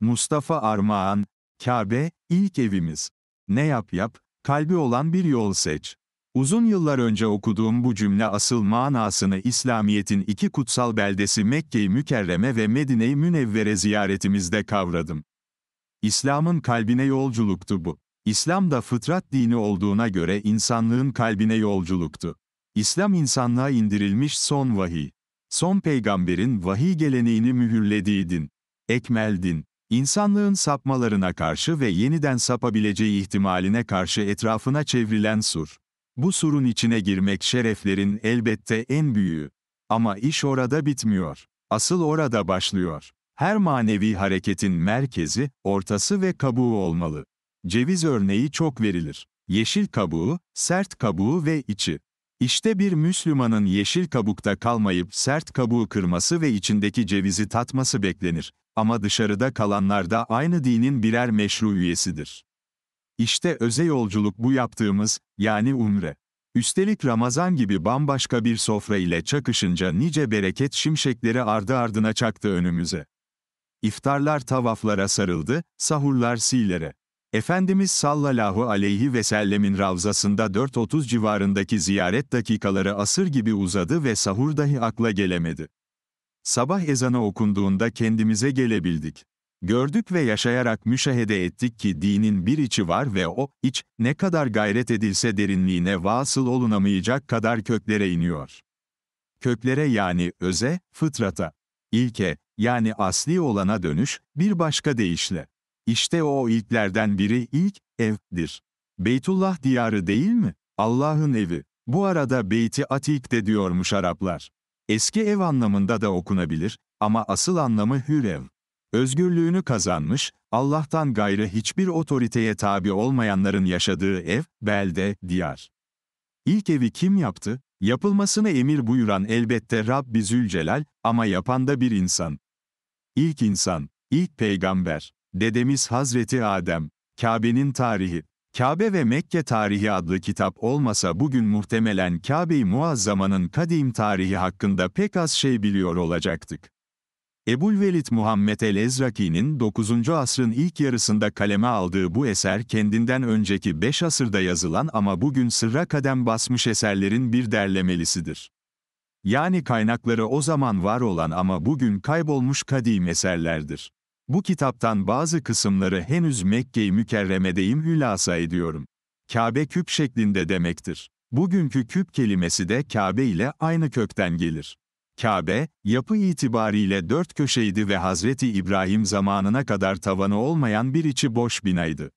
Mustafa Armağan, Kabe, ilk evimiz. Ne yap yap, kalbi olan bir yol seç. Uzun yıllar önce okuduğum bu cümle asıl manasını İslamiyet'in iki kutsal beldesi Mekke-i Mükerreme ve Medine-i Münevvere ziyaretimizde kavradım. İslam'ın kalbine yolculuktu bu. İslam da fıtrat dini olduğuna göre insanlığın kalbine yolculuktu. İslam insanlığa indirilmiş son vahiy. Son peygamberin vahiy geleneğini mühürlediği din. Ekmel din. İnsanlığın sapmalarına karşı ve yeniden sapabileceği ihtimaline karşı etrafına çevrilen sur. Bu surun içine girmek şereflerin elbette en büyüğü. Ama iş orada bitmiyor. Asıl orada başlıyor. Her manevi hareketin merkezi, ortası ve kabuğu olmalı. Ceviz örneği çok verilir. Yeşil kabuğu, sert kabuğu ve içi. İşte bir Müslümanın yeşil kabukta kalmayıp sert kabuğu kırması ve içindeki cevizi tatması beklenir. Ama dışarıda kalanlar da aynı dinin birer meşru üyesidir. İşte öze yolculuk bu yaptığımız, yani umre. Üstelik Ramazan gibi bambaşka bir sofra ile çakışınca nice bereket şimşekleri ardı ardına çaktı önümüze. İftarlar tavaflara sarıldı, sahurlar silere. Efendimiz sallallahu aleyhi ve sellemin ravzasında 4.30 civarındaki ziyaret dakikaları asır gibi uzadı ve sahur dahi akla gelemedi. Sabah ezanı okunduğunda kendimize gelebildik. Gördük ve yaşayarak müşahede ettik ki dinin bir içi var ve o iç, ne kadar gayret edilse derinliğine vasıl olunamayacak kadar köklere iniyor. Köklere yani öze, fıtrata, ilke, yani asli olana dönüş, bir başka deyişle. İşte o ilklerden biri ilk evdir. Beytullah diyarı değil mi? Allah'ın evi. Bu arada Beyti Atik de diyormuş Araplar. Eski ev anlamında da okunabilir ama asıl anlamı hür ev. Özgürlüğünü kazanmış, Allah'tan gayrı hiçbir otoriteye tabi olmayanların yaşadığı ev, belde, diyar. İlk evi kim yaptı? Yapılmasını emir buyuran elbette Rabbi Zülcelal ama yapan da bir insan. İlk insan, ilk peygamber. Dedemiz Hazreti Adem, Kabe'nin tarihi. Kabe ve Mekke tarihi adlı kitap olmasa bugün muhtemelen Kabe-i Muazzama'nın kadim tarihi hakkında pek az şey biliyor olacaktık. Ebu'l-Velid Muhammed el-Ezraki'nin 9. asrın ilk yarısında kaleme aldığı bu eser kendinden önceki 5 asırda yazılan ama bugün sırra kadem basmış eserlerin bir derlemelisidir. Yani kaynakları o zaman var olan ama bugün kaybolmuş kadim eserlerdir. Bu kitaptan bazı kısımları henüz Mekke-i Mükerreme'deyim hülasa ediyorum. Kabe küp şeklinde demektir. Bugünkü küp kelimesi de Kabe ile aynı kökten gelir. Kabe, yapı itibariyle dört köşeydi ve Hazreti İbrahim zamanına kadar tavanı olmayan bir içi boş binaydı.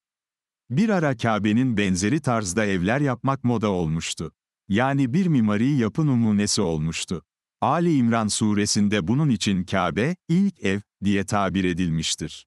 Bir ara Kabe'nin benzeri tarzda evler yapmak moda olmuştu. Yani bir mimari yapı numunesi olmuştu. Ali İmran suresinde bunun için Kabe, ilk ev diye tabir edilmiştir.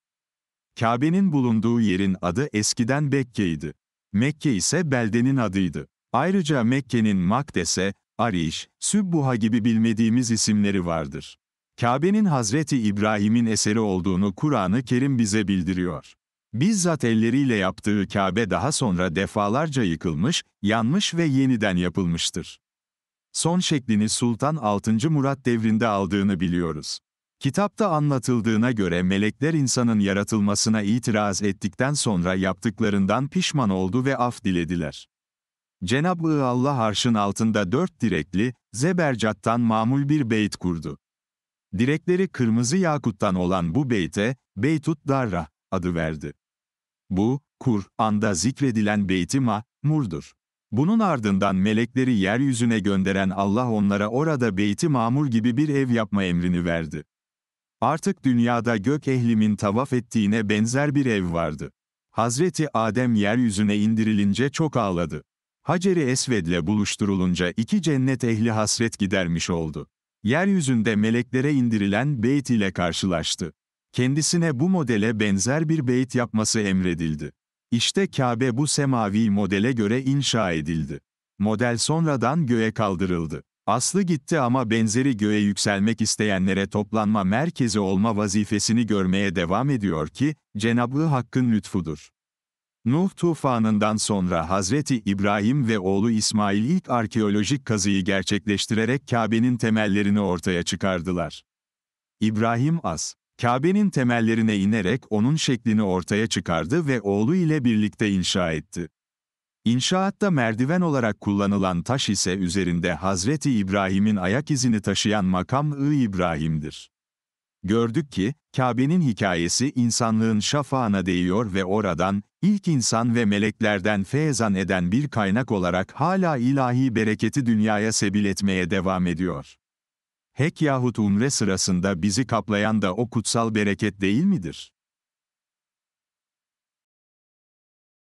Kabe'nin bulunduğu yerin adı eskiden Bekke'ydi. Mekke ise beldenin adıydı. Ayrıca Mekke'nin Makdes'e, Ariş, Sübbuha gibi bilmediğimiz isimleri vardır. Kabe'nin Hazreti İbrahim'in eseri olduğunu Kur'an-ı Kerim bize bildiriyor. Bizzat elleriyle yaptığı Kabe daha sonra defalarca yıkılmış, yanmış ve yeniden yapılmıştır son şeklini Sultan 6. Murat devrinde aldığını biliyoruz. Kitapta anlatıldığına göre melekler insanın yaratılmasına itiraz ettikten sonra yaptıklarından pişman oldu ve af dilediler. Cenab-ı Allah arşın altında dört direkli, zebercattan mamul bir beyt kurdu. Direkleri kırmızı yakuttan olan bu beyte, Beytut Darra adı verdi. Bu, Kur'an'da zikredilen beyti i Ma'mur'dur. Bunun ardından melekleri yeryüzüne gönderen Allah onlara orada beyt Mamur gibi bir ev yapma emrini verdi. Artık dünyada gök ehlimin tavaf ettiğine benzer bir ev vardı. Hazreti Adem yeryüzüne indirilince çok ağladı. Hacer-i Esved'le buluşturulunca iki cennet ehli hasret gidermiş oldu. Yeryüzünde meleklere indirilen beyt ile karşılaştı. Kendisine bu modele benzer bir beyt yapması emredildi. İşte Kabe bu semavi modele göre inşa edildi. Model sonradan göğe kaldırıldı. Aslı gitti ama benzeri göğe yükselmek isteyenlere toplanma merkezi olma vazifesini görmeye devam ediyor ki, Cenab-ı Hakk'ın lütfudur. Nuh tufanından sonra Hazreti İbrahim ve oğlu İsmail ilk arkeolojik kazıyı gerçekleştirerek Kabe'nin temellerini ortaya çıkardılar. İbrahim As Kabe'nin temellerine inerek onun şeklini ortaya çıkardı ve oğlu ile birlikte inşa etti. İnşaatta merdiven olarak kullanılan taş ise üzerinde Hazreti İbrahim'in ayak izini taşıyan makam-ı İbrahim'dir. Gördük ki, Kabe'nin hikayesi insanlığın şafağına değiyor ve oradan, ilk insan ve meleklerden feyzan eden bir kaynak olarak hala ilahi bereketi dünyaya sebil etmeye devam ediyor. Hek yahut umre sırasında bizi kaplayan da o kutsal bereket değil midir?